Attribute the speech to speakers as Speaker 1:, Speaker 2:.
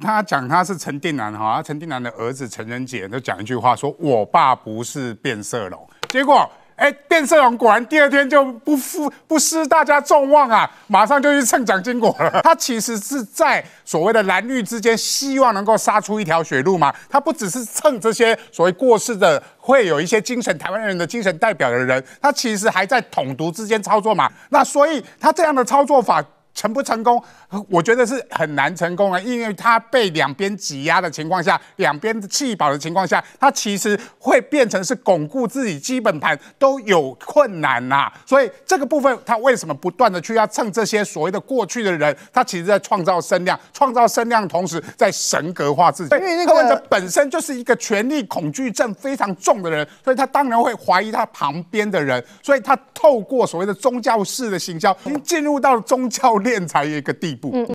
Speaker 1: 他讲他是陈定南哈，陈定南的儿子陈仁杰就讲一句话说：“我爸不是变色龙。”结果，哎，变色龙果然第二天就不负不失大家众望啊，马上就去蹭蒋经国了。他其实是在所谓的蓝绿之间，希望能够杀出一条血路嘛。他不只是蹭这些所谓过世的会有一些精神台湾人的精神代表的人，他其实还在统独之间操作嘛。那所以他这样的操作法。成不成功，我觉得是很难成功啊，因为他被两边挤压的情况下，两边的气包的情况下，他其实会变成是巩固自己基本盘都有困难呐。所以这个部分，他为什么不断的去要蹭这些所谓的过去的人？他其实在创造声量，创造声量同时，在神格化自己。因为那个本身就是一个权力恐惧症非常重的人，所以他当然会怀疑他旁边的人，所以他透过所谓的宗教式的行销，已经进入到宗教炼成一个地步。